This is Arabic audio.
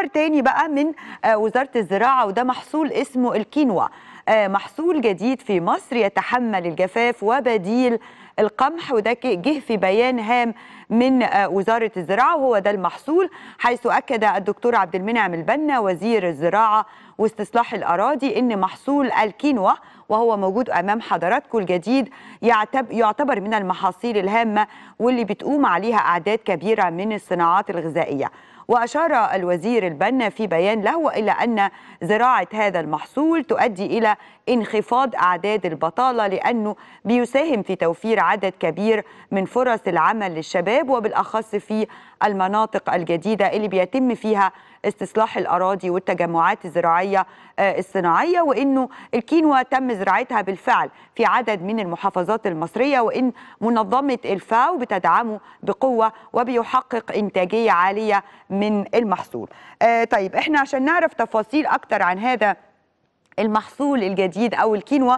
خبر تاني بقى من آه، وزارة الزراعة وده محصول اسمه الكينوا آه، محصول جديد في مصر يتحمل الجفاف وبديل القمح وده جه في بيان هام من آه، وزارة الزراعة وهو ده المحصول حيث أكد الدكتور عبد المنعم البنا وزير الزراعة واستصلاح الأراضي إن محصول الكينوا وهو موجود أمام حضراتكم الجديد يعتبر من المحاصيل الهامة واللي بتقوم عليها أعداد كبيرة من الصناعات الغذائية وأشار الوزير البنا في بيان له إلى أن زراعة هذا المحصول تؤدي إلى انخفاض أعداد البطالة لأنه بيساهم في توفير عدد كبير من فرص العمل للشباب وبالأخص في المناطق الجديدة اللي بيتم فيها استصلاح الاراضي والتجمعات الزراعيه آه، الصناعيه وانه الكينوا تم زراعتها بالفعل في عدد من المحافظات المصريه وان منظمه الفاو بتدعمه بقوه وبيحقق انتاجيه عاليه من المحصول. آه، طيب احنا عشان نعرف تفاصيل اكتر عن هذا المحصول الجديد او الكينوا